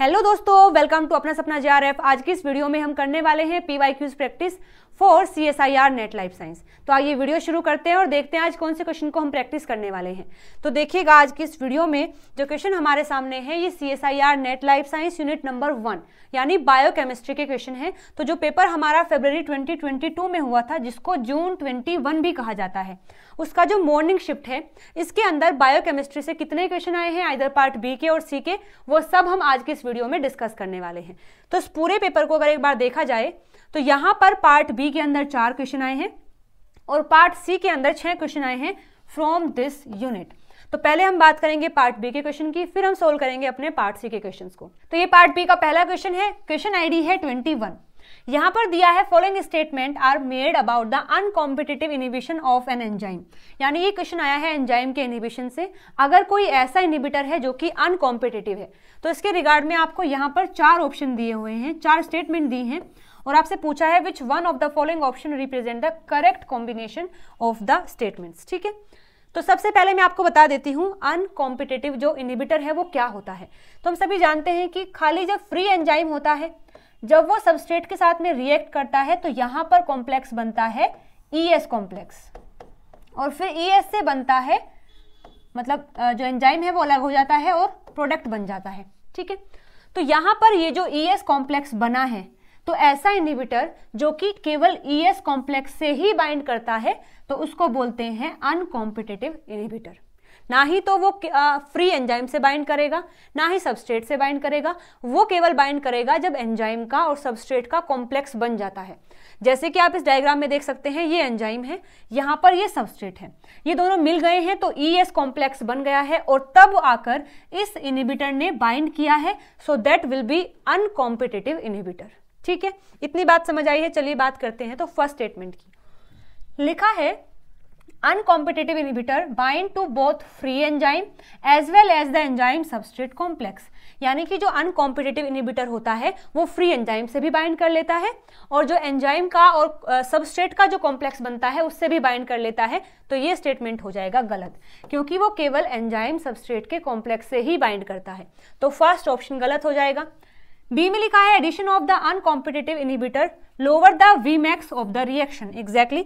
hello दोस्तों welcome to अपना सपना जे आज की इस वीडियो में हम करने वाले हैं P Y Qs practice for C S I R NET life science तो आइए वीडियो शुरू करते हैं और देखते हैं आज कौन से क्वेश्चन को हम प्रैक्टिस करने वाले हैं तो देखिएगा आज की इस वीडियो में जो क्वेश्चन हमारे सामने है ये C S I R NET life science unit number one यानी बायोकेमिस्ट्री के क्वेश्चन है तो जो पेपर हमारा फेबर ट्वेंटी में हुआ था जिसको जून ट्वेंटी भी कहा जाता है उसका जो मॉर्निंग शिफ्ट है इसके अंदर बायोकेमिस्ट्री से कितने क्वेश्चन आए हैं आइधर पार्ट बी के और सी के वो सब हम आज के इस वीडियो में डिस्कस करने वाले हैं तो इस पूरे पेपर को अगर एक बार देखा जाए तो यहाँ पर पार्ट बी के अंदर चार क्वेश्चन आए हैं और पार्ट सी के अंदर छः क्वेश्चन आए हैं फ्रॉम दिस यूनिट तो पहले हम बात करेंगे पार्ट बी के क्वेश्चन की फिर हम सोल्व करेंगे अपने पार्ट सी के क्वेश्चंस को तो ये पार्ट बी का पहला क्वेश्चन है क्वेश्चन आईडी है ट्वेंटी यहां पर दिया है following statement are made about the uncompetitive inhibition of an enzyme यानी ये क्वेश्चन आया है एंजाइम के इनिबिशन से अगर कोई ऐसा इनिबिटर है जो कि अनकॉम्पिटेटिव है तो इसके रिगार्ड में आपको यहाँ पर चार ऑप्शन दिए हुए हैं चार स्टेटमेंट दी हैं और आपसे पूछा है which one of the following option represent the correct combination of the statement ठीक है तो सबसे पहले मैं आपको बता देती हूँ अनकॉम्पिटेटिव जो इनिबिटर है वो क्या होता है तो हम सभी जानते हैं कि खाली जब फ्री एंजाइम होता है जब वो सबस्ट्रेट के साथ में रिएक्ट करता है तो यहां पर कॉम्प्लेक्स बनता है ई एस कॉम्प्लेक्स और फिर ई e एस से बनता है मतलब जो एंजाइम है वो अलग हो जाता है और प्रोडक्ट बन जाता है ठीक है तो यहां पर ये जो ई एस कॉम्प्लेक्स बना है तो ऐसा इनिबिटर जो कि केवल ई एस कॉम्प्लेक्स से ही बाइंड करता है तो उसको बोलते हैं अनकॉम्पिटेटिव इनिबिटर ना ही तो वो फ्री एंजाइम से बाइंड करेगा ना ही सबस्ट्रेट से बाइंड करेगा वो केवल बाइंड करेगा जब एंजाइम का और सबस्ट्रेट का कॉम्प्लेक्स बन जाता है जैसे कि आप इस डायग्राम में देख सकते हैं ये एंजाइम है यहाँ पर ये सबस्ट्रेट है ये दोनों मिल गए हैं तो ई एस कॉम्प्लेक्स बन गया है और तब आकर इस इनिबिटर ने बाइंड किया है so that will be uncompetitive inhibitor ठीक है इतनी बात समझ आई है चलिए बात करते हैं तो फर्स्ट स्टेटमेंट की लिखा है uncompetitive inhibitor bind to both free enzyme as well as the enzyme substrate complex यानी कि जो अनकॉम्पिटेटिव इनिबिटर होता है वो फ्री एंजाइम से भी बाइंड कर लेता है और जो एंजाइम का और सबस्ट्रेट uh, का जो कॉम्प्लेक्स बनता है उससे भी बाइंड कर लेता है तो ये स्टेटमेंट हो जाएगा गलत क्योंकि वो केवल एंजाइम सबस्ट्रेट के कॉम्प्लेक्स से ही बाइंड करता है तो फर्स्ट ऑप्शन गलत हो जाएगा बी में लिखा है addition of the uncompetitive inhibitor lower the V max of the reaction exactly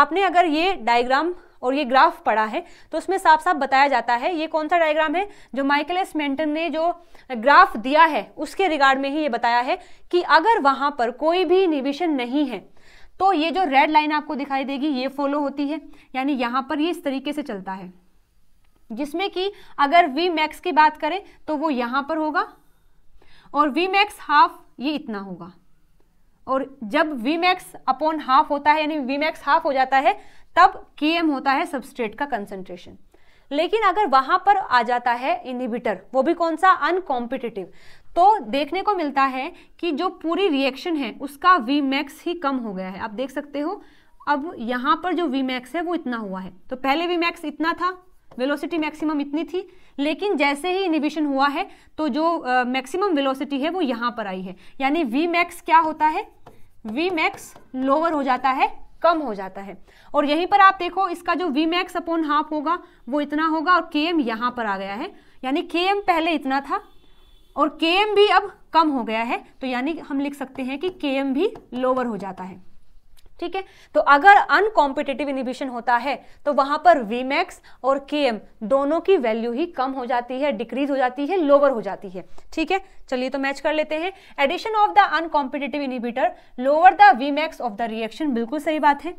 आपने अगर ये डायग्राम और ये ग्राफ पढ़ा है तो उसमें साफ साफ बताया जाता है ये कौन सा डायग्राम है जो माइकल एस मेंटन ने जो ग्राफ दिया है उसके रिगार्ड में ही ये बताया है कि अगर वहाँ पर कोई भी इनिबिशन नहीं है तो ये जो रेड लाइन आपको दिखाई देगी ये फॉलो होती है यानी यहाँ पर ये इस तरीके से चलता है जिसमें कि अगर वी मैक्स की बात करें तो वो यहाँ पर होगा और वी मैक्स हाफ ये इतना होगा और जब वी मैक्स अपॉन हाफ होता है यानी वी मैक्स हाफ हो जाता है तब के एम होता है सबस्ट्रेट का कंसनट्रेशन लेकिन अगर वहां पर आ जाता है इनहिबिटर वो भी कौन सा अनकॉम्पिटिटिव तो देखने को मिलता है कि जो पूरी रिएक्शन है उसका वी मैक्स ही कम हो गया है आप देख सकते हो अब यहाँ पर जो वी मैक्स है वो इतना हुआ है तो पहले वी मैक्स इतना था वेलोसिटी मैक्सिमम इतनी थी लेकिन जैसे ही इनिबिशन हुआ है तो जो मैक्सिमम वेलोसिटी है वो यहाँ पर आई है यानी वी मैक्स क्या होता है वी मैक्स लोअर हो जाता है कम हो जाता है और यहीं पर आप देखो इसका जो वी मैक्स अपॉन हाफ होगा वो इतना होगा और के एम यहाँ पर आ गया है यानी के एम पहले इतना था और के एम भी अब कम हो गया है तो यानी हम लिख सकते हैं कि के एम भी लोअर हो जाता है ठीक है तो अगर अनकॉम्पिटेटिव इनिबिशन होता है तो वहां पर वीमैक्स और के दोनों की वैल्यू ही कम हो जाती है डिक्रीज हो जाती है लोअर हो जाती है ठीक है चलिए तो मैच कर लेते हैं addition of the uncompetitive inhibitor lower the Vmax of the reaction बिल्कुल सही बात है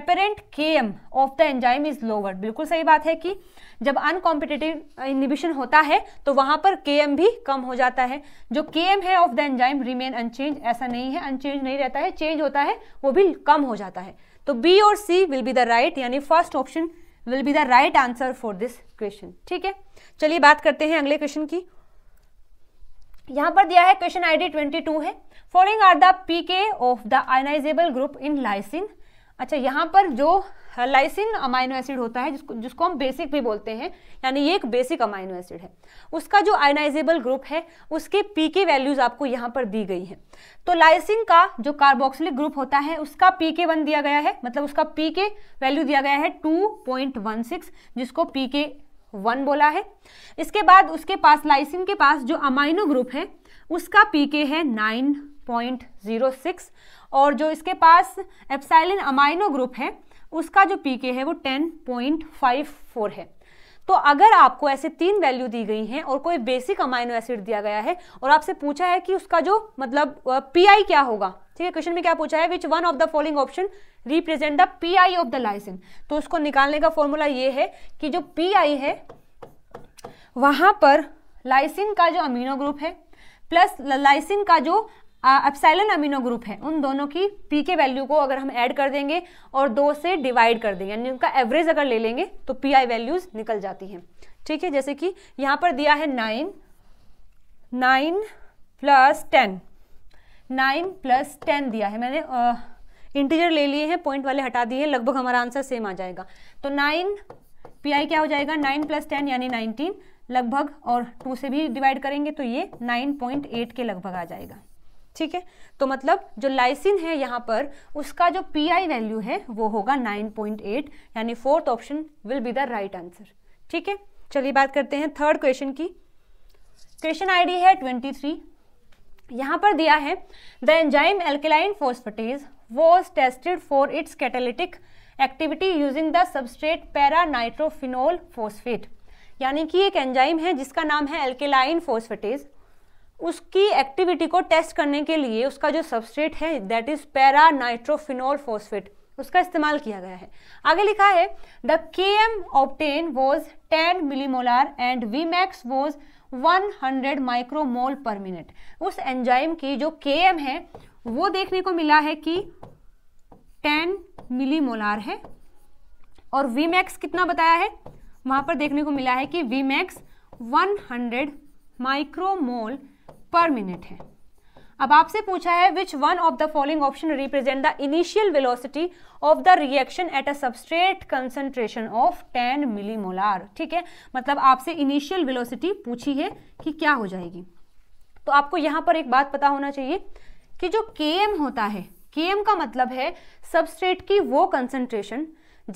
apparent K of the enzyme is lower बिल्कुल सही बात है कि जब अनकॉम्पिटेटिव इनिबिशन होता है तो वहां पर के भी कम हो जाता है जो के है of the enzyme remain unchanged ऐसा नहीं है अनचेंज नहीं रहता है चेंज होता है वो भी कम कम हो जाता है तो बी और C will be the right यानी first option will be the right answer for this question ठीक है चलिए बात करते हैं अगले क्वेश्चन की यहां पर दिया है क्वेश्चन आईडी 22 है following are the pK of the ionizable group in lysine अच्छा यहाँ पर जो लाइसिन अमाइनो एसिड होता है जिसको जिसको हम बेसिक भी बोलते हैं यानी ये एक बेसिक अमाइनो एसिड है उसका जो आयनाइजेबल ग्रुप है उसके पी के वैल्यूज़ आपको यहाँ पर दी गई हैं तो लाइसिन का जो कार्बोक्सिलिक ग्रुप होता है उसका पी के वन दिया गया है मतलब उसका पी के वैल्यू दिया गया है टू पॉइंट वन सिक्स जिसको पी के वन बोला है इसके बाद उसके पास लाइसिन के पास जो अमाइनो ग्रुप है उसका पी के है नाइन पॉइंट जीरो सिक्स और जो इसके पास एप्साइलिन अमाइनो ग्रुप है उसका जो पीके है वो टेन है तो अगर आपको ऐसे तीन वैल्यू दी गई हैं और कोई बेसिक अमाइनो एसिड दिया गया है और आपसे पूछा है कि उसका जो मतलब पी क्या होगा ठीक है क्वेश्चन में क्या पूछा है which one of the following option represent the P I of the lysine तो उसको निकालने का फॉर्मूला ये है कि जो पी आई है वहां पर लाइसिन का जो अमीनो ग्रुप है प्लस लाइसिन का जो अपसाइलन अमीनो ग्रुप है उन दोनों की पी के वैल्यू को अगर हम ऐड कर देंगे और दो से डिवाइड कर देंगे यानी उनका एवरेज अगर ले लेंगे तो पी आई वैल्यूज निकल जाती हैं ठीक है जैसे कि यहाँ पर दिया है nine nine plus ten nine plus ten दिया है मैंने इंटीजर ले लिए हैं पॉइंट वाले हटा दिए हैं लगभग हमारा आंसर सेम आ जाएगा तो नाइन पी आई क्या हो जाएगा नाइन प्लस टेन यानी नाइनटीन लगभग और टू से भी डिवाइड करेंगे तो ये नाइन पॉइंट एट के लगभग आ जाएगा ठीक है तो मतलब जो लाइसिन है यहाँ पर उसका जो पी आई वैल्यू है वो होगा 9.8 यानी fourth option will be the right answer ठीक है चलिए बात करते हैं थर्ड क्वेश्चन की क्वेश्चन आईडी है 23 यहाँ पर दिया है the enzyme alkaline phosphatase was tested for its catalytic activity using the substrate para nitrophenol phosphate यानी कि एक एंजाइम है जिसका नाम है एल्केलाइन फोस्फेटेज उसकी एक्टिविटी को टेस्ट करने के लिए उसका जो सबस्ट्रेट है that is para nitrophenol phosphate उसका इस्तेमाल किया गया है आगे लिखा है the K M obtained was ten millimolar and V max was 100 micromole per minute उस एंजाइम की जो के एम है वो देखने को मिला है कि 10 मिलीमोलार है और वी मैक्स कितना बताया है वहां पर देखने को मिला है कि V max 100 micromole per minute है अब आपसे पूछा है which one of the following option represent the initial velocity of the reaction at a substrate concentration of 10 millimolar ठीक है मतलब आपसे इनिशियल वेलोसिटी पूछी है कि क्या हो जाएगी तो आपको यहां पर एक बात पता होना चाहिए कि जो के होता है के का मतलब है सबस्ट्रेट की वो कंसेंट्रेशन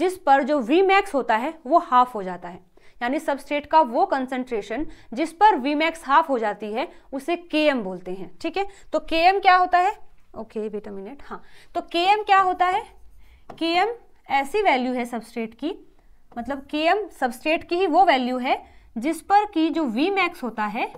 जिस पर जो वी मैक्स होता है वो हाफ हो जाता है यानी सबस्टेट का वो कंसंट्रेशन जिस पर वीमैक्स हाफ हो जाती है उसे के बोलते हैं ठीक है तो के क्या होता है ओके बेटा मिनट हाँ तो के क्या होता है के ऐसी वैल्यू है सबस्ट्रेट की मतलब के एम सबस्ट्रेट की ही वो वैल्यू है जिस पर की जो वी मैक्स होता है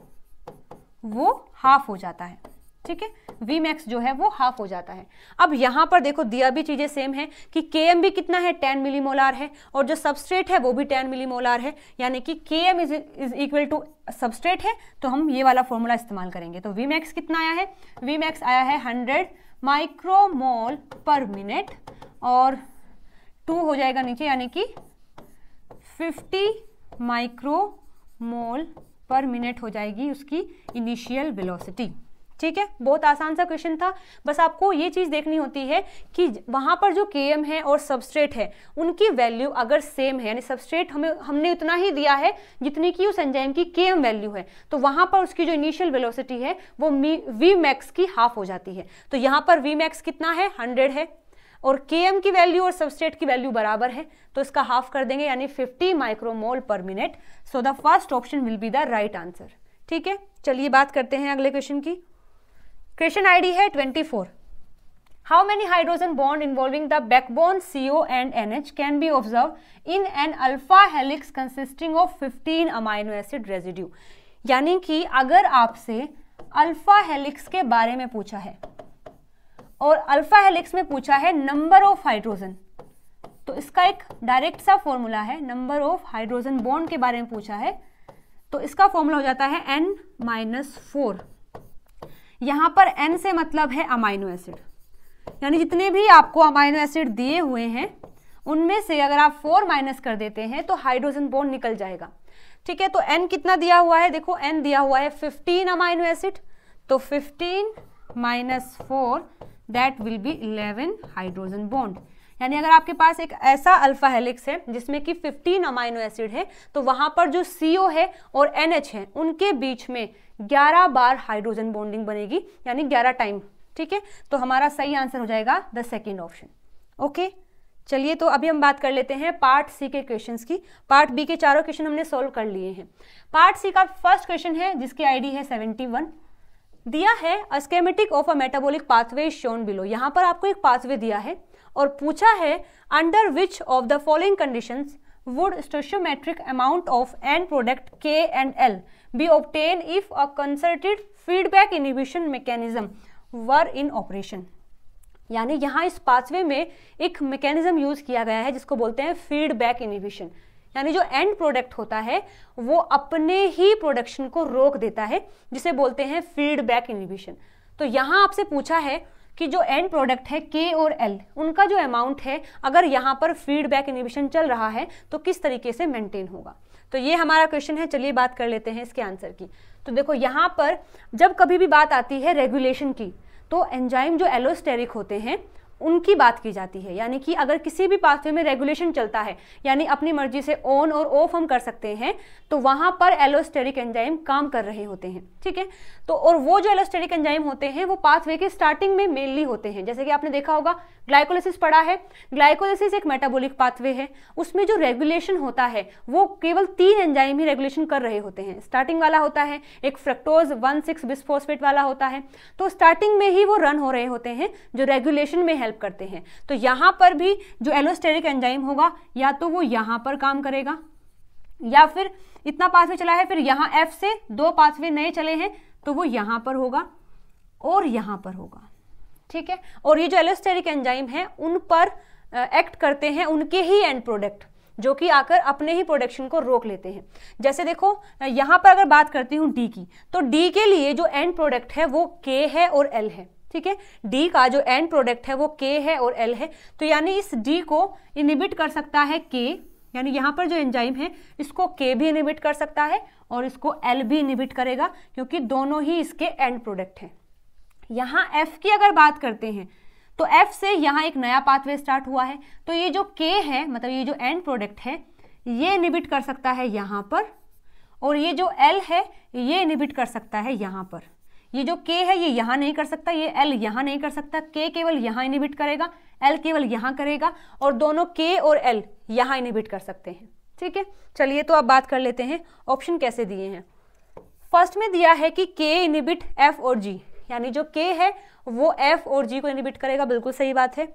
वो हाफ हो जाता है ठीक है वी मैक्स जो है वो हाफ हो जाता है अब यहां पर देखो दिया भी चीज़ें सेम है कि के एम भी कितना है टेन मिली मोलार है और जो सबस्ट्रेट है वो भी टेन मिली मोलार है यानी कि K M is is equal to substrate है तो हम ये वाला फॉर्मूला इस्तेमाल करेंगे तो वी मैक्स कितना आया है वी मैक्स आया है हंड्रेड माइक्रोमोल पर मिनट और टू हो जाएगा नीचे यानी कि फिफ्टी माइक्रोमोल पर मिनट हो जाएगी उसकी इनिशियल वेलोसिटी ठीक है बहुत आसान सा क्वेश्चन था बस आपको ये चीज़ देखनी होती है कि वहाँ पर जो के एम है और सबस्ट्रेट है उनकी वैल्यू अगर सेम है यानी सबस्ट्रेट हमें हमने उतना ही दिया है जितनी कि उस एंजाइम की के एम वैल्यू है तो वहाँ पर उसकी जो इनिशियल वेलोसिटी है वो वी मैक्स की हाफ हो जाती है तो यहाँ पर वी मैक्स कितना है हंड्रेड है और के एम की वैल्यू और सबस्ट्रेट की वैल्यू बराबर है तो इसका हाफ कर देंगे यानी fifty micromole per minute so the first option will be the right answer ठीक है चलिए बात करते हैं अगले क्वेश्चन की क्वेश्चन आईडी है 24 how many hydrogen bond involving the backbone co and nh can be observe in an alpha helix consisting of 15 amino acid residue यानी कि अगर आपसे अल्फा हेलिक्स के बारे में पूछा है और अल्फा हेलिक्स में पूछा है नंबर ऑफ हाइड्रोजन तो इसका एक डायरेक्ट सा फॉर्मूला है नंबर ऑफ हाइड्रोजन बॉन्ड के बारे में पूछा है तो इसका फॉर्मूला हो जाता है n माइनस फोर यहाँ पर एन से मतलब है अमाइनो एसिड यानी जितने भी आपको अमाइनो एसिड दिए हुए हैं उनमें से अगर आप फोर माइनस कर देते हैं तो हाइड्रोजन बॉन्ड निकल जाएगा ठीक है तो एन कितना दिया हुआ है देखो एन दिया हुआ है फिफ्टीन अमाइनो एसिड तो fifteen minus four that will be eleven hydrogen bond यानी अगर आपके पास एक ऐसा अल्फा हेलिक्स है जिसमें कि 15 अमाइनो एसिड है तो वहां पर जो सी है और एन है उनके बीच में 11 बार हाइड्रोजन बॉन्डिंग बनेगी यानी 11 टाइम ठीक है तो हमारा सही आंसर हो जाएगा द सेकेंड ऑप्शन ओके चलिए तो अभी हम बात कर लेते हैं पार्ट सी के क्वेश्चंस की पार्ट बी के चारों क्वेश्चन हमने सोल्व कर लिए हैं पार्ट सी का फर्स्ट क्वेश्चन है जिसकी आईडी है 71 दिया है a schematic of a metabolic pathway shown below यहाँ पर आपको एक पाथवे दिया है और पूछा है under which of the following condition would stoichiometric amount of end product K and L be obtained if a concerted feedback inhibition mechanism were in operation यानी यहाँ इस पाथवे में एक मैकेनिज्म यूज किया गया है जिसको बोलते हैं फीडबैक इनिबिशन यानी जो एंड प्रोडक्ट होता है वो अपने ही प्रोडक्शन को रोक देता है जिसे बोलते हैं फीडबैक इनिबिशन तो यहाँ आपसे पूछा है कि जो एंड प्रोडक्ट है के और एल उनका जो अमाउंट है अगर यहाँ पर फीडबैक इनिबिशन चल रहा है तो किस तरीके से मेंटेन होगा तो ये हमारा क्वेश्चन है चलिए बात कर लेते हैं इसके आंसर की तो देखो यहाँ पर जब कभी भी बात आती है रेगुलेशन की तो एंजाइम जो एलोस्टेरिक होते हैं उनकी बात की जाती है यानी कि अगर किसी भी पाथवे में रेगुलेशन चलता है यानी अपनी मर्जी से ऑन और ऑफ हम कर सकते हैं तो वहां पर एलोस्टेरिक एंजाइम काम कर रहे होते हैं ठीक है तो और वो जो एलोस्टेरिक एंजाइम होते हैं वो पाथवे के स्टार्टिंग में मेनली होते हैं जैसे कि आपने देखा होगा ग्लाइकोलिसिस पड़ा है ग्लाइकोलिसिस एक मेटाबोलिक पाथवे है उसमें जो रेगुलेशन होता है वो केवल तीन एंजाइम ही रेगुलेशन कर रहे होते हैं स्टार्टिंग वाला होता है एक फ्रक्टोज वन सिक्स बिस्फोस्फेट वाला होता है तो स्टार्टिंग में ही वो रन हो रहे होते हैं जो रेगुलेशन में है हेल्प करते हैं तो यहां पर भी जो एलोस्टेरिक एंजाइम होगा या तो वो यहां पर काम करेगा या फिर इतना पाथवे चला है फिर यहां एफ से दो पाथवे नए चले हैं तो वो यहां पर होगा और यहां पर होगा ठीक है और ये जो एलोस्टेरिक एंजाइम है उन पर एक्ट करते हैं उनके ही एंड प्रोडक्ट जो कि आकर अपने ही प्रोडक्शन को रोक लेते हैं जैसे देखो यहां पर अगर बात करती हूं डी की तो डी के लिए जो एंड प्रोडक्ट है वो के है और एल है ठीक है डी का जो एंड प्रोडक्ट है वो के है और एल है तो यानी इस डी को इनिबिट कर सकता है के यानी यहाँ पर जो एंजाइम है इसको के भी इनिबिट कर सकता है और इसको एल भी इनिबिट करेगा क्योंकि दोनों ही इसके एंड प्रोडक्ट हैं यहाँ एफ की अगर बात करते हैं तो एफ से यहाँ एक नया पाथवे स्टार्ट हुआ है तो ये जो के है मतलब ये जो एंड प्रोडक्ट है ये इनिबिट कर सकता है यहाँ पर और ये जो एल है ये इनिबिट कर सकता है यहाँ पर ये जो के है ये यहाँ नहीं कर सकता ये एल यहाँ नहीं कर सकता के केवल यहाँ इनिबिट करेगा एल केवल यहाँ करेगा और दोनों के और एल यहाँ इनिबिट कर सकते हैं ठीक है चलिए तो अब बात कर लेते हैं ऑप्शन कैसे दिए हैं फर्स्ट में दिया है कि के इनिबिट एफ और जी यानी जो के है वो एफ और जी को इनिबिट करेगा बिल्कुल सही बात है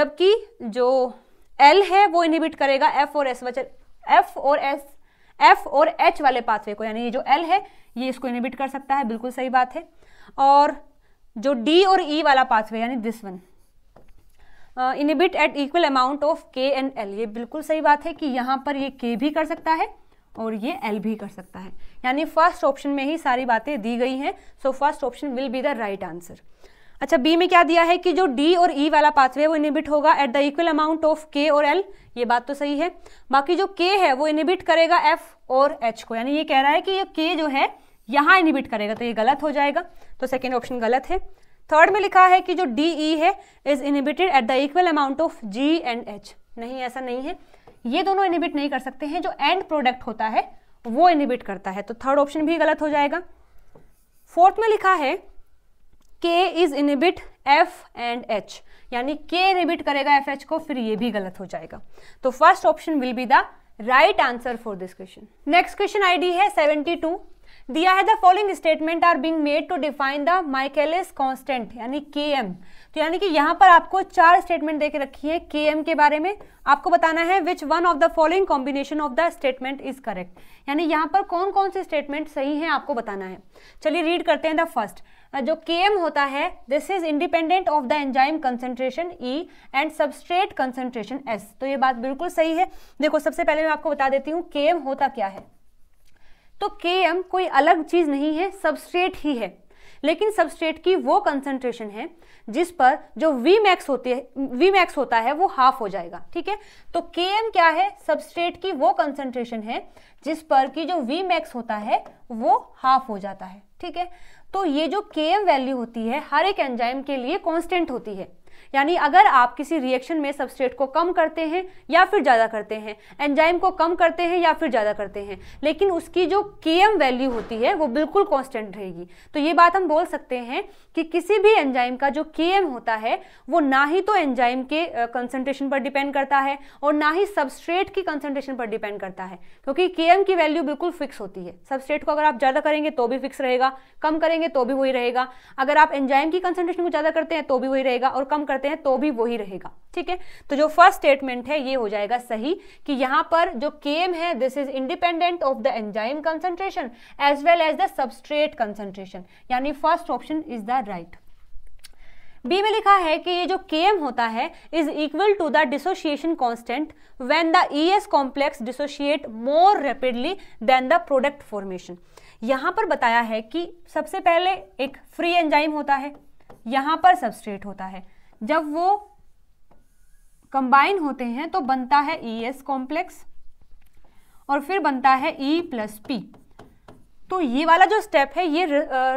जबकि जो एल है वो इनिबिट करेगा एफ और एस वचन एफ और एस एफ और एच वाले पाथवे को यानी ये जो एल है ये इसको इनिबिट कर सकता है बिल्कुल सही बात है और जो डी और ई e वाला पाथवे यानी this one inhibit at equal amount of K and L ये बिल्कुल सही बात है कि यहाँ पर ये के भी कर सकता है और ये एल भी कर सकता है यानी फर्स्ट ऑप्शन में ही सारी बातें दी गई हैं so first option will be the right answer अच्छा बी में क्या दिया है कि जो डी और ई e वाला पाथवे वो इनिबिट होगा at the equal amount of K और एल ये बात तो सही है बाकी जो के है वो इनिबिट करेगा एफ और एच को यानी ये कह रहा है कि ये के जो है यहाँ इनिबिट करेगा तो ये गलत हो जाएगा तो सेकेंड ऑप्शन गलत है थर्ड में लिखा है कि जो डी ई e है is inhibited at the equal amount of G and H नहीं ऐसा नहीं है ये दोनों इनिबिट नहीं कर सकते हैं जो एंड प्रोडक्ट होता है वो इनिबिट करता है तो थर्ड ऑप्शन भी गलत हो जाएगा फोर्थ में लिखा है K is inhibit F and H यानी के रिबिट करेगा एफ को फिर ये भी गलत हो जाएगा तो first option will be the right answer for this question next question ID है 72 दिया है the following statement are being made to define the Michaelis constant यानी के एम तो यानी कि यहां पर आपको चार स्टेटमेंट देकर रखी है के एम के बारे में आपको बताना है which one of the following combination of the statement is correct यानी यहां पर कौन कौन से स्टेटमेंट सही है आपको बताना है चलिए रीड करते हैं द फर्स्ट जो केएम होता है this is independent of the enzyme concentration E and substrate concentration S तो ये बात बिल्कुल सही है देखो सबसे पहले मैं आपको बता देती हूँ केएम होता क्या है तो केएम कोई अलग चीज़ नहीं है सबस्ट्रेट ही है लेकिन सबस्ट्रेट की वो कंसेंट्रेशन है जिस पर जो वी मैक्स होती है वी मैक्स होता है वो हाफ हो जाएगा ठीक है तो के एम क्या है सबस्ट्रेट की वो कंसेंट्रेशन है जिस पर की जो वी मैक्स होता है वो हाफ हो जाता है ठीक है तो ये जो के वैल्यू होती है हर एक एंजाइम के लिए कॉन्स्टेंट होती है यानी अगर आप किसी रिएक्शन में सबस्ट्रेट को कम करते हैं या फिर ज़्यादा करते हैं एंजाइम को कम करते हैं या फिर ज़्यादा करते हैं लेकिन उसकी जो के वैल्यू होती है वो बिल्कुल कॉन्स्टेंट रहेगी तो ये बात हम बोल सकते हैं कि किसी भी एंजाइम का जो के होता है वो ना ही तो एंजाइम के कंसनट्रेशन पर डिपेंड करता है और ना ही सबस्ट्रेट की कंसनट्रेशन पर डिपेंड करता है क्योंकि के की वैल्यू बिल्कुल फिक्स होती है सबस्ट्रेट को अगर आप ज़्यादा करेंगे तो भी फिक्स रहेगा कम करेंगे तो भी वही रहेगा अगर आप एंजाइम की कंसनट्रेशन को ज़्यादा करते हैं तो भी वही रहेगा और कम कर करते हैं तो भी वही रहेगा ठीक है तो जो फर्स्ट स्टेटमेंट है ये हो जाएगा सही कि यहां पर जो केम है this is independent of the enzyme concentration as well as the substrate concentration यानी first option is the right B में लिखा है कि ये जो केम होता है is equal to the dissociation constant when the ES complex dissociate more rapidly than the product formation यहाँ पर बताया है कि सबसे पहले एक फ्री एंजाइम होता है यहाँ पर सबस्ट्रेट होता है जब वो कंबाइन होते हैं तो बनता है ई एस कॉम्प्लेक्स और फिर बनता है ई प्लस पी तो ये वाला जो स्टेप है ये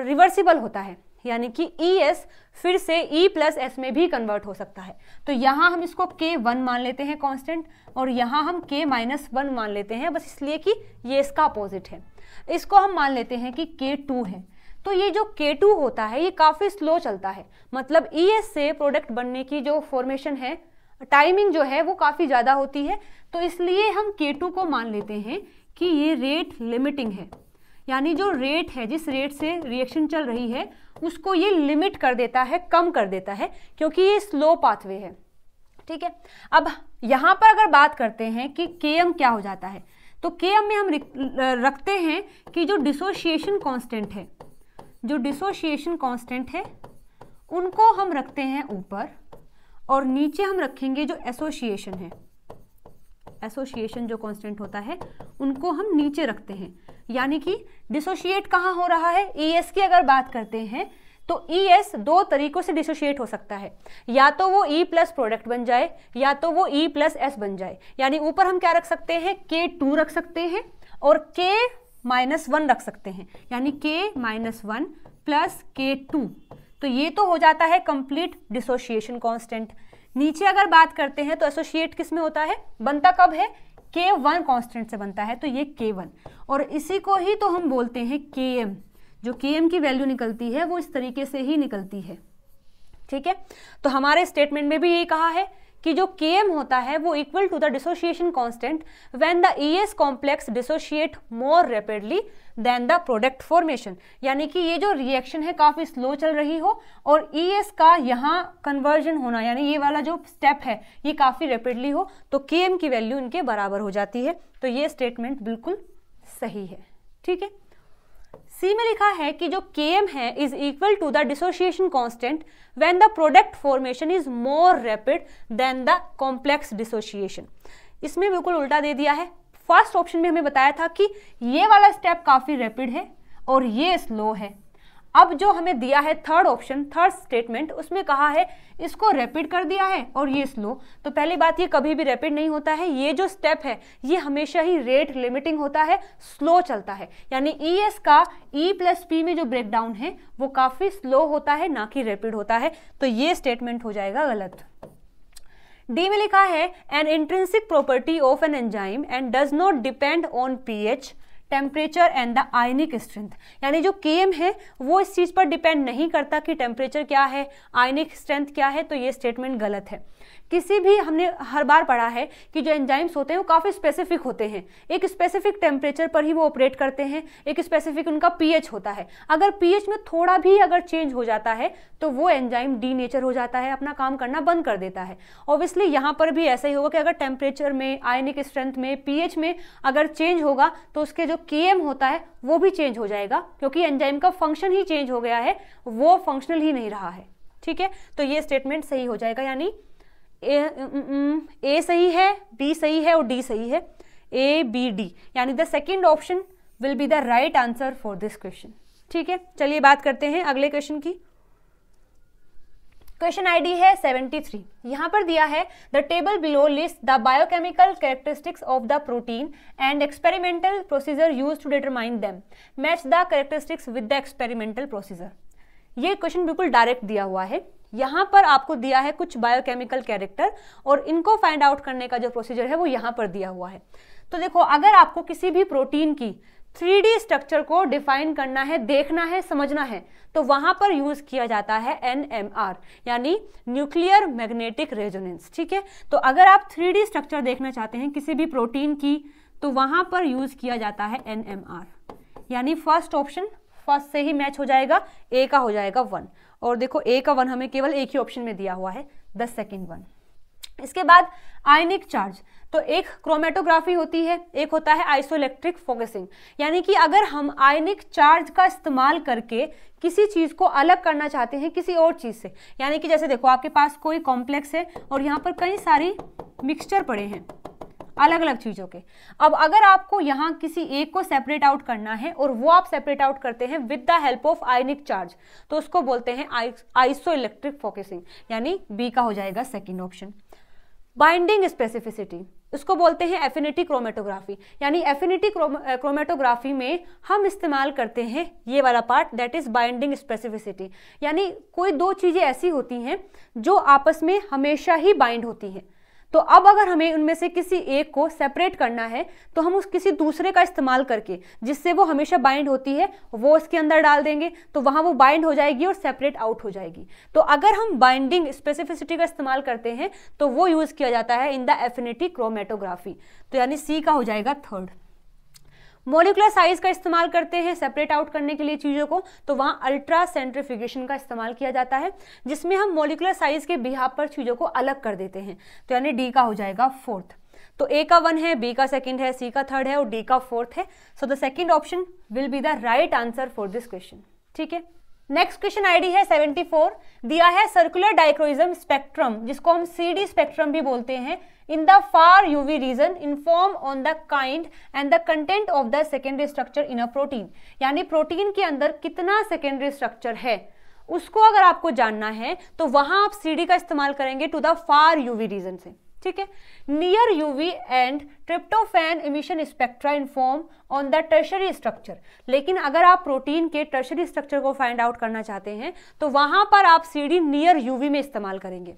रिवर्सिबल होता है यानी कि ई e एस फिर से ई प्लस एस में भी कन्वर्ट हो सकता है तो यहाँ हम इसको के वन मान लेते हैं कांस्टेंट और यहाँ हम के माइनस वन मान लेते हैं बस इसलिए कि ये इसका अपोजिट है इसको हम मान लेते हैं कि के टू है तो ये जो K2 होता है ये काफ़ी स्लो चलता है मतलब ई e एस से प्रोडक्ट बनने की जो फॉर्मेशन है टाइमिंग जो है वो काफ़ी ज़्यादा होती है तो इसलिए हम K2 को मान लेते हैं कि ये रेट लिमिटिंग है यानी जो रेट है जिस रेट से रिएक्शन चल रही है उसको ये लिमिट कर देता है कम कर देता है क्योंकि ये स्लो पाथवे है ठीक है अब यहाँ पर अगर बात करते हैं कि के क्या हो जाता है तो के में हम रखते हैं कि जो डिसोशिएशन कांस्टेंट है जो डिसोशिएशन कांस्टेंट है उनको हम रखते हैं ऊपर और नीचे हम रखेंगे जो एसोसिएशन है एसोसिएशन जो कांस्टेंट होता है उनको हम नीचे रखते हैं यानी कि डिसोशिएट कहाँ हो रहा है ई e एस की अगर बात करते हैं तो ई e एस दो तरीकों से डिसोशिएट हो सकता है या तो वो ई प्लस प्रोडक्ट बन जाए या तो वो ई प्लस एस बन जाए यानी ऊपर हम क्या रख सकते हैं के टू रख सकते हैं और के माइनस वन रख सकते हैं यानी K minus one plus K two तो ये तो हो जाता है कंप्लीट डिसोशिएशन कांस्टेंट नीचे अगर बात करते हैं तो एसोशिएट किस में होता है बनता कब है के वन कॉन्स्टेंट से बनता है तो ये के वन और इसी को ही तो हम बोलते हैं के एम जो के एम की वैल्यू निकलती है वो इस तरीके से ही निकलती है ठीक है तो हमारे स्टेटमेंट में भी यही कहा है कि जो एम होता है वो equal to the dissociation constant when the E S complex dissociate more rapidly than the product formation यानी कि ये जो रिएक्शन है काफ़ी स्लो चल रही हो और ई e एस का यहाँ कन्वर्जन होना यानी ये वाला जो स्टेप है ये काफ़ी रेपिडली हो तो के एम की वैल्यू इनके बराबर हो जाती है तो ये स्टेटमेंट बिल्कुल सही है ठीक है सी में लिखा है कि जो के एम है is equal to the dissociation constant when the product formation is more rapid than the complex dissociation इसमें बिल्कुल उल्टा दे दिया है फर्स्ट ऑप्शन में हमें बताया था कि ये वाला स्टेप काफ़ी रैपिड है और ये स्लो है अब जो हमें दिया है थर्ड ऑप्शन थर्ड स्टेटमेंट उसमें कहा है इसको रैपिड कर दिया है और ये स्लो तो पहली बात ये कभी भी रैपिड नहीं होता है ये जो स्टेप है ये हमेशा ही रेट लिमिटिंग होता है स्लो चलता है यानी ई एस का ई प्लस पी में जो ब्रेकडाउन है वो काफ़ी स्लो होता है ना कि रैपिड होता है तो ये स्टेटमेंट हो जाएगा गलत डी में लिखा है an intrinsic property of an enzyme and does not depend on pH temperature and the ionic strength यानी जो केम है वो इस चीज़ पर डिपेंड नहीं करता कि टेम्परेचर क्या है आयनिक स्ट्रेंथ क्या है तो ये स्टेटमेंट गलत है किसी भी हमने हर बार पढ़ा है कि जो एंजाइम्स होते हैं वो काफ़ी स्पेसिफिक होते हैं एक स्पेसिफिक टेम्परेचर पर ही वो ऑपरेट करते हैं एक स्पेसिफिक उनका पीएच होता है अगर पीएच में थोड़ा भी अगर चेंज हो जाता है तो वो एंजाइम डी नेचर हो जाता है अपना काम करना बंद कर देता है ऑब्वियसली यहाँ पर भी ऐसा ही होगा कि अगर टेम्परेचर में आयनिक स्ट्रेंथ में पीएच में अगर चेंज होगा तो उसके जो के होता है वो भी चेंज हो जाएगा क्योंकि एंजाइम का फंक्शन ही चेंज हो गया है वो फंक्शनल ही नहीं रहा है ठीक है तो ये स्टेटमेंट सही हो जाएगा यानी ए सही है बी सही है और डी सही है ए बी डी यानी the second option will be the right answer for this question ठीक है चलिए बात करते हैं अगले क्वेश्चन की क्वेश्चन आईडी है 73 यहाँ पर दिया है the table below list the biochemical characteristics of the protein and experimental procedure use to determine them match the characteristics with the experimental procedure ये क्वेश्चन बिल्कुल डायरेक्ट दिया हुआ है यहाँ पर आपको दिया है कुछ बायोकेमिकल कैरेक्टर और इनको फाइंड आउट करने का जो प्रोसीजर है वो यहां पर दिया हुआ है तो देखो अगर आपको किसी भी प्रोटीन की थ्री स्ट्रक्चर को डिफाइन करना है देखना है समझना है तो वहां पर यूज किया जाता है एन यानी न्यूक्लियर मैग्नेटिक रेजोनेंस ठीक है तो अगर आप थ्री स्ट्रक्चर देखना चाहते हैं किसी भी प्रोटीन की तो वहां पर यूज किया जाता है एन यानी फर्स्ट ऑप्शन फर्स्ट से ही मैच हो जाएगा ए का हो जाएगा वन और देखो ए का वन हमें केवल एक ही ऑप्शन में दिया हुआ है द सेकेंड वन इसके बाद आयनिक चार्ज तो एक क्रोमेटोग्राफी होती है एक होता है आइसोइलेक्ट्रिक फोकसिंग यानी कि अगर हम आयनिक चार्ज का इस्तेमाल करके किसी चीज़ को अलग करना चाहते हैं किसी और चीज़ से यानी कि जैसे देखो आपके पास कोई कॉम्प्लेक्स है और यहाँ पर कई सारी मिक्सचर पड़े हैं अलग अलग चीज़ों के अब अगर आपको यहाँ किसी एक को सेपरेट आउट करना है और वो आप सेपरेट आउट करते हैं with the help of ionic charge तो उसको बोलते हैं आइसो इलेक्ट्रिक फोकसिंग यानी बी का हो जाएगा सेकेंड ऑप्शन बाइंडिंग स्पेसिफिसिटी उसको बोलते हैं एफिनिटी क्रोमेटोग्राफी यानी एफिनिटी क्रोमेटोग्राफी में हम इस्तेमाल करते हैं ये वाला part that is binding specificity यानी कोई दो चीज़ें ऐसी होती हैं जो आपस में हमेशा ही बाइंड होती हैं तो अब अगर हमें उनमें से किसी एक को सेपरेट करना है तो हम उस किसी दूसरे का इस्तेमाल करके जिससे वो हमेशा बाइंड होती है वो उसके अंदर डाल देंगे तो वहाँ वो बाइंड हो जाएगी और सेपरेट आउट हो जाएगी तो अगर हम बाइंडिंग स्पेसिफिसिटी का इस्तेमाल करते हैं तो वो यूज़ किया जाता है इन द एफिनिटी क्रोमेटोग्राफी तो यानी सी का हो जाएगा थर्ड मोलिकुलर साइज का इस्तेमाल करते हैं सेपरेट आउट करने के लिए चीज़ों को तो वहां अल्ट्रा सेंट्रीफिकेशन का इस्तेमाल किया जाता है जिसमें हम मोलिकुलर साइज के बिहाब पर चीज़ों को अलग कर देते हैं तो यानी डी का हो जाएगा फोर्थ तो ए का वन है बी का सेकंड है सी का थर्ड है और डी का फोर्थ है so the second option will be the right answer for this question ठीक है नेक्स्ट क्वेश्चन आईडी है 74 दिया है सर्कुलर डाइक्रोइज्म स्पेक्ट्रम जिसको हम सीडी स्पेक्ट्रम भी बोलते हैं in the far UV region inform on the kind and the content of the secondary structure in a protein यानी प्रोटीन के अंदर कितना सेकेंडरी स्ट्रक्चर है उसको अगर आपको जानना है तो वहां आप सीडी का इस्तेमाल करेंगे to the far U V region से ठीक है near U V and tryptophan emission spectra inform on the tertiary structure लेकिन अगर आप प्रोटीन के टर्शरी स्ट्रक्चर को फाइंड आउट करना चाहते हैं तो वहां पर आप सीडी नियर यूवी में इस्तेमाल करेंगे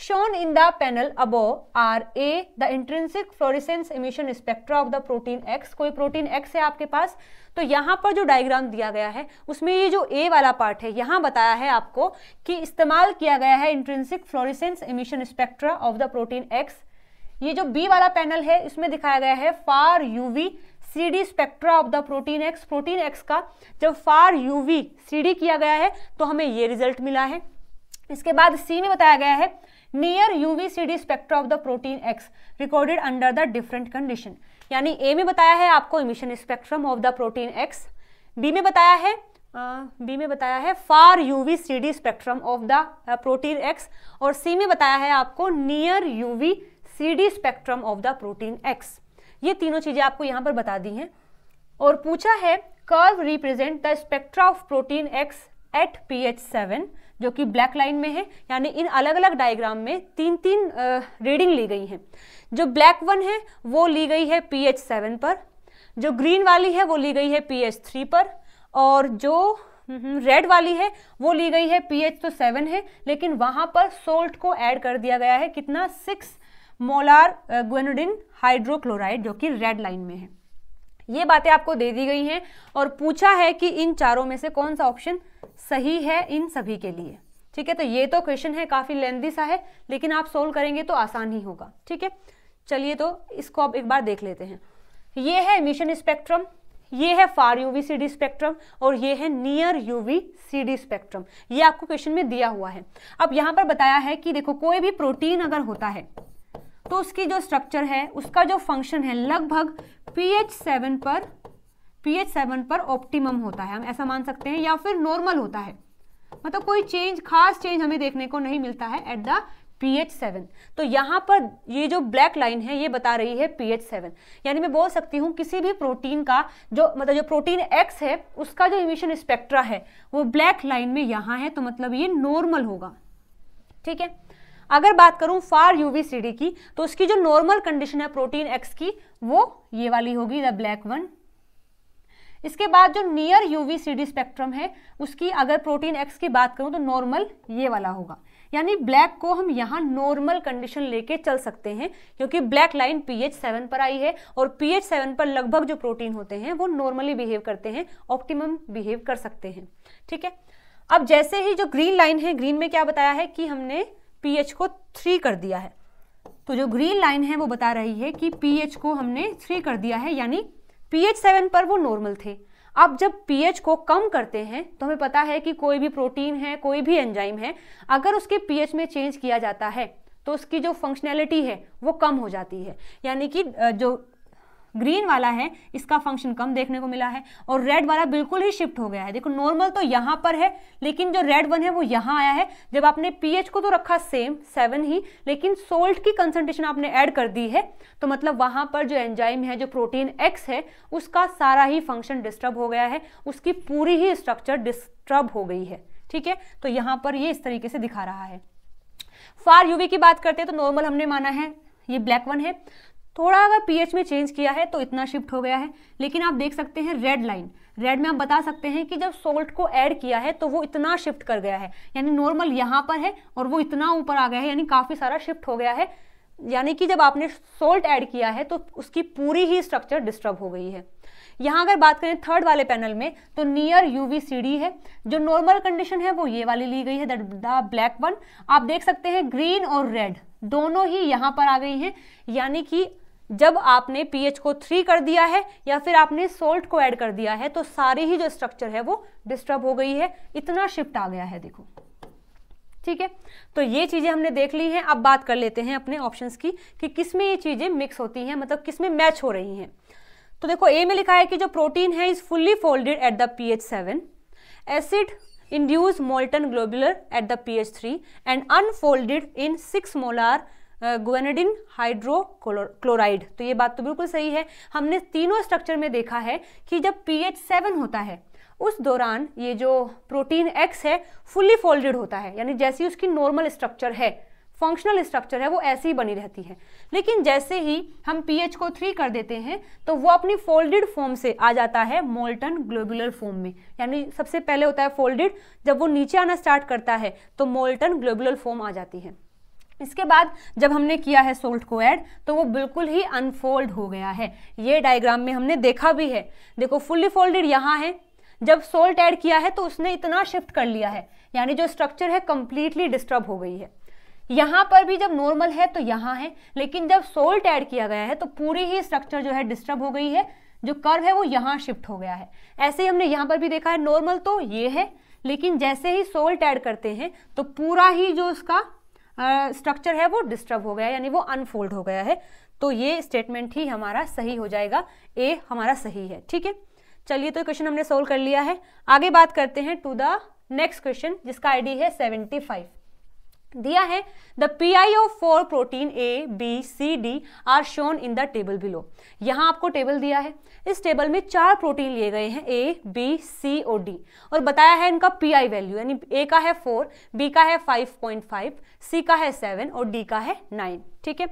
Shown in the panel above are A the intrinsic fluorescence emission spectra of the protein X कोई protein X है आपके पास तो यहाँ पर जो डायग्राम दिया गया है उसमें ये जो ए वाला पार्ट है यहां बताया है आपको कि इस्तेमाल किया गया है intrinsic fluorescence emission spectra of the protein X ये जो बी वाला पैनल है इसमें दिखाया गया है far UV CD spectra of the protein X protein X का जब फार यूवी सीडी किया गया है तो हमें ये रिजल्ट मिला है इसके बाद सी में बताया गया है near UV CD spectra of the protein X recorded under the different condition यानी ए में बताया है आपको emission spectrum of the protein X B में बताया है बी uh, में बताया है far UV C D spectrum of the protein X और सी में बताया है आपको near UV C D spectrum of the protein X ये तीनों चीज़ें आपको यहाँ पर बता दी हैं और पूछा है curve represent the spectra of protein X at P H seven जो कि ब्लैक लाइन में है यानी इन अलग अलग डायग्राम में तीन तीन रीडिंग ली गई हैं जो ब्लैक वन है वो ली गई है पी एच सेवन पर जो ग्रीन वाली है वो ली गई है पी एच थ्री पर और जो हम्म, रेड वाली है वो ली गई है पी एच तो सेवन है लेकिन वहाँ पर सोल्ट को ऐड कर दिया गया है कितना सिक्स मोलार ग्वेनोडिन हाइड्रोक्लोराइड जो कि रेड लाइन में है ये बातें आपको दे दी गई हैं और पूछा है कि इन चारों में से कौन सा ऑप्शन सही है इन सभी के लिए ठीक है तो ये तो क्वेश्चन है काफ़ी लेंदी सा है लेकिन आप सोल्व करेंगे तो आसान ही होगा ठीक है चलिए तो इसको आप एक बार देख लेते हैं ये है मिशन स्पेक्ट्रम ये है far UV C D spectrum और ये है near UV C D spectrum ये आपको क्वेश्चन में दिया हुआ है अब यहाँ पर बताया है कि देखो कोई भी प्रोटीन अगर होता है तो उसकी जो स्ट्रक्चर है उसका जो फंक्शन है लगभग पीएच सेवन पर पीएच सेवन पर ऑप्टिमम होता है हम ऐसा मान सकते हैं या फिर नॉर्मल होता है मतलब कोई चेंज खास चेंज हमें देखने को नहीं मिलता है एट द पीएच सेवन तो यहाँ पर ये जो ब्लैक लाइन है ये बता रही है पीएच सेवन यानी मैं बोल सकती हूँ किसी भी प्रोटीन का जो मतलब जो प्रोटीन एक्स है उसका जो इमिशन स्पेक्ट्रा है वो ब्लैक लाइन में यहाँ है तो मतलब ये नॉर्मल होगा ठीक है अगर बात करूं फार यूवीसीडी की तो उसकी जो नॉर्मल कंडीशन है प्रोटीन एक्स की वो ये वाली होगी द ब्लैक वन इसके बाद जो नियर यूवीसीडी स्पेक्ट्रम है उसकी अगर प्रोटीन एक्स की बात करूं तो नॉर्मल ये वाला होगा यानी ब्लैक को हम यहाँ नॉर्मल कंडीशन लेके चल सकते हैं क्योंकि ब्लैक लाइन पीएच सेवन पर आई है और पीएच सेवन पर लगभग जो प्रोटीन होते हैं वो नॉर्मली बिहेव करते हैं ऑप्टिमम बिहेव कर सकते हैं ठीक है अब जैसे ही जो ग्रीन लाइन है ग्रीन में क्या बताया है कि हमने पीएच को थ्री कर दिया है तो जो ग्रीन लाइन है वो बता रही है कि पीएच को हमने थ्री कर दिया है यानी पीएच सेवन पर वो नॉर्मल थे अब जब पीएच को कम करते हैं तो हमें पता है कि कोई भी प्रोटीन है कोई भी एंजाइम है अगर उसके पीएच में चेंज किया जाता है तो उसकी जो फंक्शनैलिटी है वो कम हो जाती है यानी कि जो ग्रीन वाला है इसका फंक्शन कम देखने को मिला है और रेड वाला बिल्कुल ही शिफ्ट हो गया है देखो नॉर्मल तो यहाँ पर है लेकिन जो रेड वन है वो यहाँ आया है जब आपने पीएच को तो रखा सेम सेवन ही लेकिन सोल्ट की कंसनट्रेशन आपने ऐड कर दी है तो मतलब वहाँ पर जो एंजाइम है जो प्रोटीन एक्स है उसका सारा ही फंक्शन डिस्टर्ब हो गया है उसकी पूरी ही स्ट्रक्चर डिस्टर्ब हो गई है ठीक है तो यहाँ पर ये इस तरीके से दिखा रहा है फार यूवी की बात करते हैं तो नॉर्मल हमने माना है ये ब्लैक वन है थोड़ा अगर पीएच में चेंज किया है तो इतना शिफ्ट हो गया है लेकिन आप देख सकते हैं रेड लाइन रेड में आप बता सकते हैं कि जब सोल्ट को ऐड किया है तो वो इतना शिफ्ट कर गया है यानी नॉर्मल यहाँ पर है और वो इतना ऊपर आ गया है यानी काफ़ी सारा शिफ्ट हो गया है यानी कि जब आपने सोल्ट ऐड किया है तो उसकी पूरी ही स्ट्रक्चर डिस्टर्ब हो गई है यहाँ अगर बात करें थर्ड वाले पैनल में तो नियर यूवीसीडी है जो नॉर्मल कंडीशन है वो ये वाली ली गई है द ब्लैक वन आप देख सकते हैं ग्रीन और रेड दोनों ही यहाँ पर आ गई हैं यानी कि जब आपने पीएच को थ्री कर दिया है या फिर आपने सोल्ट को ऐड कर दिया है तो सारी ही जो स्ट्रक्चर है वो डिस्टर्ब हो गई है इतना शिफ्ट आ गया है देखो ठीक है तो ये चीज़ें हमने देख ली हैं अब बात कर लेते हैं अपने ऑप्शंस की कि किस में ये चीज़ें मिक्स होती हैं मतलब किस में मैच हो रही हैं तो देखो ए में लिखा है कि जो प्रोटीन है is fully folded at the PH H seven acid globular at the P H three and unfolded in six molar molar hydro uh, hydrochloride तो ये बात तो बिल्कुल सही है हमने तीनों स्ट्रक्चर में देखा है कि जब पी एच सेवन होता है उस दौरान ये जो प्रोटीन एक्स है फुली फोल्डेड होता है यानी जैसी उसकी नॉर्मल स्ट्रक्चर है फंक्शनल स्ट्रक्चर है वो ऐसे ही बनी रहती है लेकिन जैसे ही हम पीएच को थ्री कर देते हैं तो वो अपनी फोल्डेड फॉर्म से आ जाता है मोल्टन ग्लोबुलर फॉर्म में यानी सबसे पहले होता है फोल्डेड जब वो नीचे आना स्टार्ट करता है तो मोल्टन ग्लोबुलर फॉर्म आ जाती है इसके बाद जब हमने किया है सोल्ट को ऐड तो वो बिल्कुल ही अनफोल्ड हो गया है ये डायग्राम में हमने देखा भी है देखो फुल्ली फोल्डेड यहाँ है जब सोल्ट ऐड किया है तो उसने इतना शिफ्ट कर लिया है यानी जो स्ट्रक्चर है कंप्लीटली डिस्टर्ब हो गई है यहाँ पर भी जब नॉर्मल है तो यहाँ है लेकिन जब सोल्ट ऐड किया गया है तो पूरी ही स्ट्रक्चर जो है डिस्टर्ब हो गई है जो कर्व है वो यहाँ शिफ्ट हो गया है ऐसे ही हमने यहाँ पर भी देखा है नॉर्मल तो ये है लेकिन जैसे ही सोल्ट ऐड करते हैं तो पूरा ही जो उसका स्ट्रक्चर है वो डिस्टर्ब हो गया यानी वो अनफोल्ड हो गया है तो ये स्टेटमेंट ही हमारा सही हो जाएगा ए हमारा सही है ठीक है चलिए तो क्वेश्चन हमने सोल्व कर लिया है आगे बात करते हैं टू द नेक्स्ट क्वेश्चन जिसका आईडी है सेवेंटी फाइव दिया है the P I of four protein A B C D are shown in the table below यहाँ आपको टेबल दिया है इस टेबल में चार प्रोटीन लिए गए हैं ए बी सी ओ डी और बताया है इनका पी आई वैल्यू यानी ए का है फोर बी का है फाइव पॉइंट फाइव सी का है सेवन और डी का है नाइन ठीक है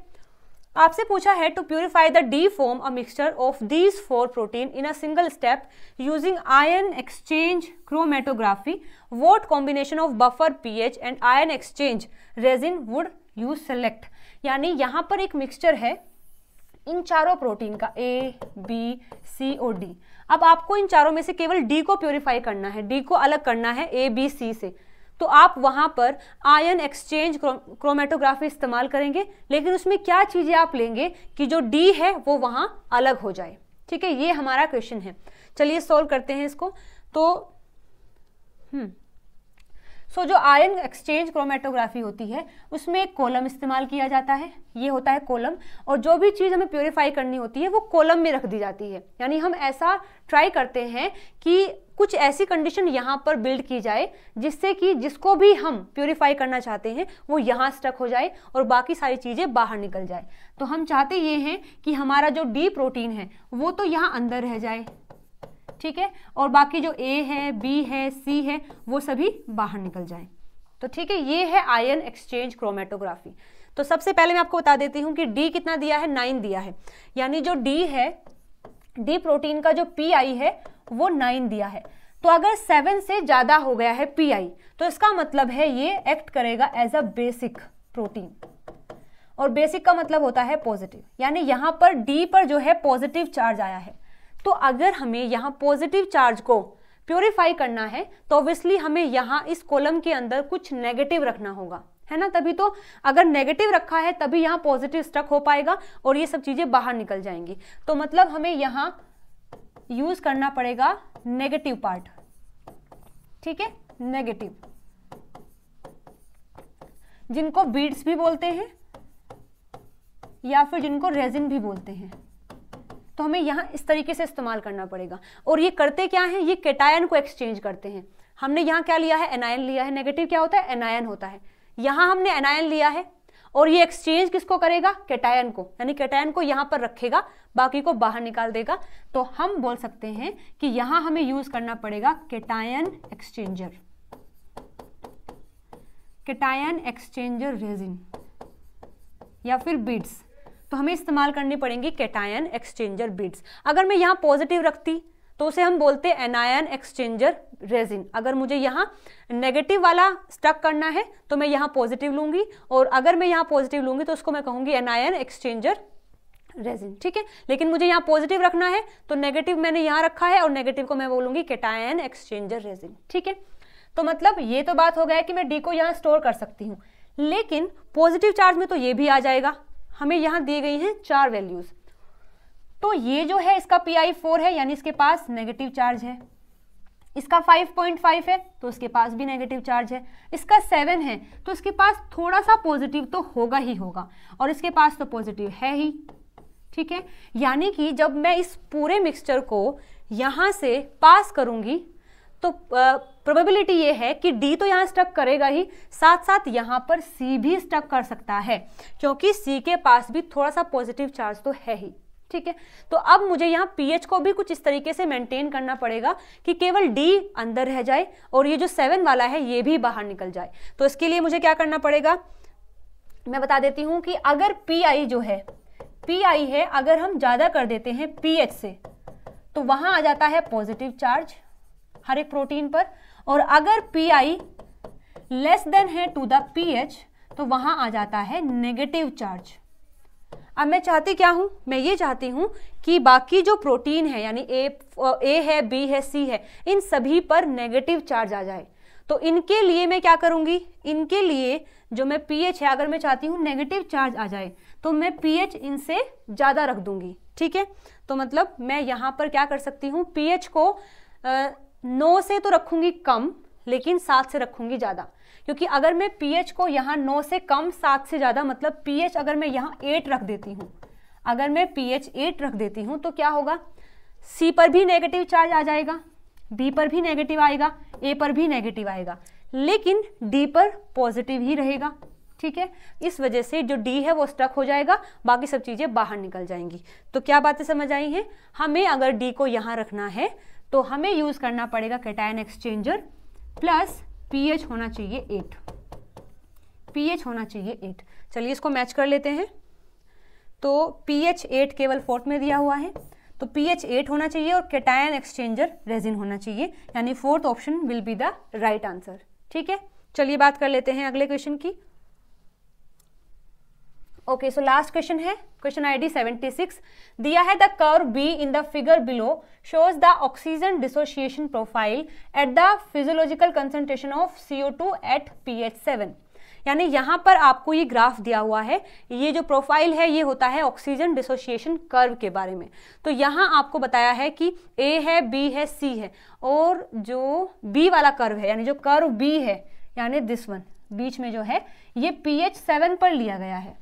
आपसे पूछा है to purify the D form a mixture of these four protein in a single step using ion exchange chromatography what combination of buffer PH and ion exchange resin would you select यानी यहाँ पर एक mixture है इन चारों protein का ए B सी और D अब आपको इन चारों में से केवल डी को प्योरीफाई करना है डी को अलग करना है ए बी सी से तो आप वहाँ पर आयन एक्सचेंज क्रोमेटोग्राफी इस्तेमाल करेंगे लेकिन उसमें क्या चीज़ें आप लेंगे कि जो डी है वो वहाँ अलग हो जाए ठीक है ये हमारा क्वेश्चन है चलिए सॉल्व करते हैं इसको तो हम्म सो जो आयन एक्सचेंज क्रोमेटोग्राफी होती है उसमें एक कोलम इस्तेमाल किया जाता है ये होता है कोलम और जो भी चीज़ हमें प्योरीफाई करनी होती है वो कोलम में रख दी जाती है यानी हम ऐसा ट्राई करते हैं कि कुछ ऐसी कंडीशन यहाँ पर बिल्ड की जाए जिससे कि जिसको भी हम प्योरीफाई करना चाहते हैं वो यहाँ स्टक हो जाए और बाकी सारी चीज़ें बाहर निकल जाए तो हम चाहते ये हैं कि हमारा जो डी प्रोटीन है वो तो यहाँ अंदर रह जाए ठीक है और बाकी जो ए है बी है सी है वो सभी बाहर निकल जाए तो ठीक है ये है आयन एक्सचेंज क्रोमेटोग्राफी तो सबसे पहले मैं आपको बता देती हूँ कि डी कितना दिया है नाइन दिया है यानी जो डी है डी प्रोटीन का जो पी आई है वो नाइन दिया है तो अगर सेवन से ज़्यादा हो गया है पी आई तो इसका मतलब है ये एक्ट करेगा एज अ बेसिक प्रोटीन और बेसिक का मतलब होता है पॉजिटिव यानी यहां पर डी पर जो है पॉजिटिव चार्ज आया है तो अगर हमें यहाँ पॉजिटिव चार्ज को प्योरीफाई करना है तो ऑब्वियसली हमें यहाँ इस कॉलम के अंदर कुछ नेगेटिव रखना होगा है ना तभी तो अगर नेगेटिव रखा है तभी यहाँ पॉजिटिव स्ट्रक हो पाएगा और ये सब चीज़ें बाहर निकल जाएंगी तो मतलब हमें यहाँ यूज़ करना पड़ेगा नेगेटिव पार्ट ठीक है नेगेटिव जिनको बीड्स भी बोलते हैं या फिर जिनको रेजिन भी बोलते हैं तो हमें यहाँ इस तरीके से इस्तेमाल करना पड़ेगा और ये करते क्या है ये केटायन को एक्सचेंज करते हैं हमने यहाँ क्या लिया है एनायन लिया है नेगेटिव क्या होता है एनायन होता है यहाँ हमने एनायन लिया है और ये एक्सचेंज किसको करेगा केटायन को यानी केटायन को यहाँ पर रखेगा बाकी को बाहर निकाल देगा तो हम बोल सकते हैं कि यहाँ हमें यूज करना पड़ेगा cation exchanger cation exchanger resin या फिर बीड्स तो हमें इस्तेमाल करनी पड़ेंगी कैटायन एक्सचेंजर बीड्स अगर मैं यहाँ पॉजिटिव रखती तो उसे हम बोलते हैं एनायन एक्सचेंजर रेजिन अगर मुझे यहाँ नेगेटिव वाला स्टक करना है तो मैं यहाँ पॉजिटिव लूँगी और अगर मैं यहाँ पॉजिटिव लूँगी तो उसको मैं कहूँगी एनायन एक्सचेंजर रेजिन ठीक है लेकिन मुझे यहाँ पॉजिटिव रखना है तो नेगेटिव मैंने यहाँ रखा है और नेगेटिव को मैं बोलूँगी केटायन एक्सचेंजर रेजिन ठीक है तो मतलब ये तो बात हो गया है कि मैं डी को यहाँ स्टोर कर सकती हूँ लेकिन पॉजिटिव चार्ज में तो ये भी आ जाएगा हमें यहाँ दी गई हैं चार वैल्यूज तो ये जो है इसका पी आई फोर है यानी इसके पास नेगेटिव चार्ज है इसका 5.5 है तो उसके पास भी नेगेटिव चार्ज है इसका 7 है तो उसके पास थोड़ा सा पॉजिटिव तो होगा ही होगा और इसके पास तो पॉजिटिव है ही ठीक है यानी कि जब मैं इस पूरे मिक्सचर को यहाँ से पास करूँगी तो प्रोबेबिलिटी ये है कि डी तो यहाँ स्टक करेगा ही साथ साथ यहाँ पर सी भी स्टक कर सकता है क्योंकि सी के पास भी थोड़ा सा पॉजिटिव चार्ज तो है ही ठीक है तो अब मुझे यहाँ पीएच को भी कुछ इस तरीके से मेंटेन करना पड़ेगा कि केवल डी अंदर रह जाए और ये जो सेवन वाला है ये भी बाहर निकल जाए तो इसके लिए मुझे क्या करना पड़ेगा मैं बता देती हूँ कि अगर पी जो है पी है अगर हम ज़्यादा कर देते हैं पी से तो वहाँ आ जाता है पॉजिटिव चार्ज हर एक प्रोटीन पर और अगर पी आई लेस देन है टू द पी एच तो वहां आ जाता है नेगेटिव चार्ज अब मैं चाहती क्या हूं मैं ये चाहती हूं कि बाकी जो प्रोटीन है यानी ए ए है बी है सी है इन सभी पर नेगेटिव चार्ज आ जाए तो इनके लिए मैं क्या करूंगी इनके लिए जो मैं पीएच है अगर मैं चाहती हूँ नेगेटिव चार्ज आ जाए तो मैं पीएच इनसे ज़्यादा रख दूंगी ठीक है तो मतलब मैं यहां पर क्या कर सकती हूँ पीएच को नौ से तो रखूंगी कम लेकिन सात से रखूंगी ज़्यादा क्योंकि अगर मैं पीएच को यहाँ नौ से कम सात से ज़्यादा मतलब पीएच अगर मैं यहाँ एट रख देती हूँ अगर मैं पीएच एट रख देती हूँ तो क्या होगा सी पर भी नेगेटिव चार्ज आ जाएगा बी पर भी नेगेटिव आएगा ए पर भी नेगेटिव आएगा लेकिन डी पर पॉजिटिव ही रहेगा ठीक है इस वजह से जो डी है वो स्टक हो जाएगा बाकी सब चीज़ें बाहर निकल जाएंगी तो क्या बातें समझ आई हैं हमें अगर डी को यहाँ रखना है तो हमें यूज़ करना पड़ेगा कैटायन एक्सचेंजर प्लस पीएच होना चाहिए एट पीएच होना चाहिए एट चलिए इसको मैच कर लेते हैं तो पीएच एट केवल फोर्थ में दिया हुआ है तो पीएच एट होना चाहिए और कैटायन एक्सचेंजर रेजिन होना चाहिए यानी fourth option will be the right answer ठीक है चलिए बात कर लेते हैं अगले क्वेश्चन की ओके सो लास्ट क्वेश्चन है क्वेश्चन आईडी 76 दिया है the curve B in the figure below shows the oxygen dissociation profile at the physiological concentration of CO two at P H seven यानी यहाँ पर आपको ये ग्राफ दिया हुआ है ये जो प्रोफाइल है ये होता है ऑक्सीजन डिसोशिएशन कर्व के बारे में तो यहाँ आपको बताया है कि ए है बी है सी है और जो बी वाला कर्व है यानी जो कर्व बी है यानी दिस वन बीच में जो है ये पी एच सेवन पर लिया गया है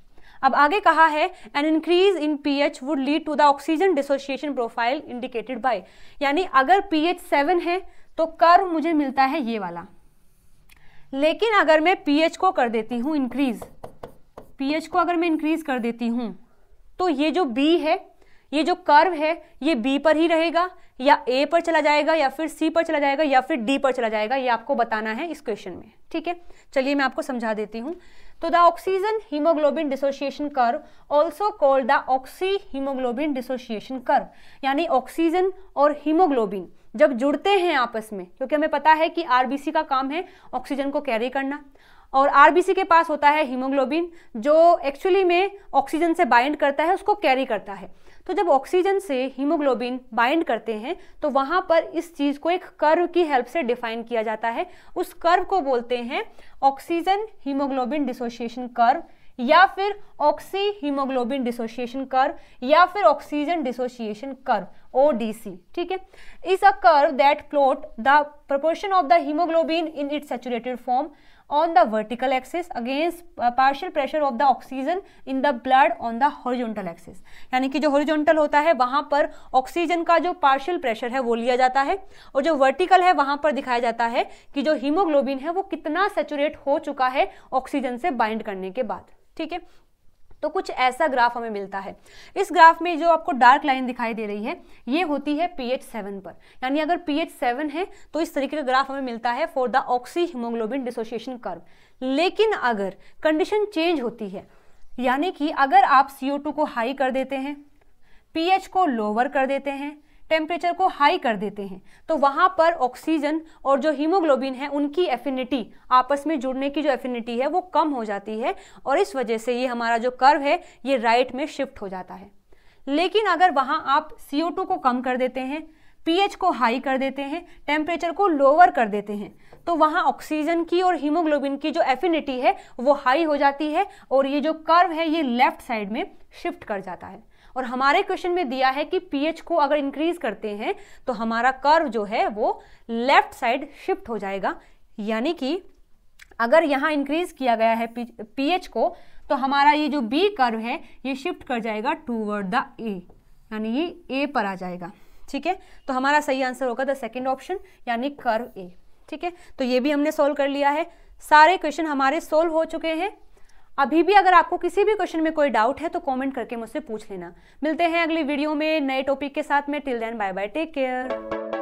अब आगे कहा है an increase in PH would lead to the oxygen dissociation profile indicated by यानी अगर पीएच सेवन है तो कर्व मुझे मिलता है ये वाला लेकिन अगर मैं पीएच को कर देती हूँ इंक्रीज पीएच को अगर मैं इंक्रीज कर देती हूँ तो ये जो बी है ये जो कर्व है ये बी पर ही रहेगा या ए पर चला जाएगा या फिर सी पर चला जाएगा या फिर डी पर चला जाएगा ये आपको बताना है इस क्वेश्चन में ठीक है चलिए मैं आपको समझा देती हूँ तो the oxygen haemoglobin dissociation curve also called the oxy haemoglobin dissociation curve यानी ऑक्सीजन और हीमोग्लोबिन जब जुड़ते हैं आपस में क्योंकि हमें पता है कि आरबीसी का काम है ऑक्सीजन को कैरी करना और आरबीसी के पास होता है हीमोग्लोबिन जो एक्चुअली में ऑक्सीजन से बाइंड करता है उसको कैरी करता है तो जब ऑक्सीजन से हीमोग्लोबिन बाइंड करते हैं तो वहां पर इस चीज़ को एक कर्व की हेल्प से डिफाइन किया जाता है उस कर्व को बोलते हैं ऑक्सीजन हीमोग्लोबिन डिसोसिएशन कर्व या फिर ऑक्सी हीमोग्लोबिन डिसोसिएशन कर्व या फिर ऑक्सीजन डिसोशिएशन कर्व ओ ठीक है इस a curve that plot the proportion of the haemoglobin in its saturated form on the vertical axis against partial pressure of the oxygen in the blood on the horizontal axis यानी कि जो horizontal होता है वहां पर oxygen का जो partial pressure है वो लिया जाता है और जो वर्टिकल है वहां पर दिखाया जाता है कि जो हीमोग्लोबिन है वो कितना सेचुरेट हो चुका है ऑक्सीजन से बाइंड करने के बाद ठीक है तो कुछ ऐसा ग्राफ हमें मिलता है इस ग्राफ में जो आपको डार्क लाइन दिखाई दे रही है ये होती है पीएच सेवन पर यानी अगर पीएच सेवन है तो इस तरीके का ग्राफ हमें मिलता है for the oxy haemoglobin dissociation curve लेकिन अगर कंडीशन चेंज होती है यानी कि अगर आप टू को हाई कर देते हैं पीएच को लोअर कर देते हैं टेम्परेचर को हाई कर देते हैं तो वहाँ पर ऑक्सीजन और जो हीमोग्लोबिन है उनकी एफिनिटी आपस में जुड़ने की जो एफिनिटी है वो कम हो जाती है और इस वजह से ये हमारा जो कर्व है ये राइट में शिफ्ट हो जाता है लेकिन अगर वहाँ आप सी को कम कर देते हैं एच को हाई कर देते हैं टेम्परेचर को लोअर कर देते हैं तो वहाँ ऑक्सीजन की और हीमोग्लोबिन की जो एफिनिटी है वो हाई हो जाती है और ये जो कर्व है ये लेफ्ट साइड में शिफ्ट कर जाता है और हमारे क्वेश्चन में दिया है कि पीएच को अगर इंक्रीज करते हैं तो हमारा कर्व जो है वो लेफ्ट साइड शिफ्ट हो जाएगा यानी कि अगर यहाँ इंक्रीज किया गया है पीएच को तो हमारा ये जो बी कर्व है ये शिफ्ट कर जाएगा टूवर्ड द ए यानी ये ए पर आ जाएगा ठीक है तो हमारा सही आंसर होगा द सेकेंड ऑप्शन यानी कर्व ए ठीक है तो ये भी हमने सोल्व कर लिया है सारे क्वेश्चन हमारे सोल्व हो चुके हैं अभी भी अगर आपको किसी भी क्वेश्चन में कोई डाउट है तो कमेंट करके मुझसे पूछ लेना मिलते हैं अगली वीडियो में नए टॉपिक के साथ में till then bye bye take care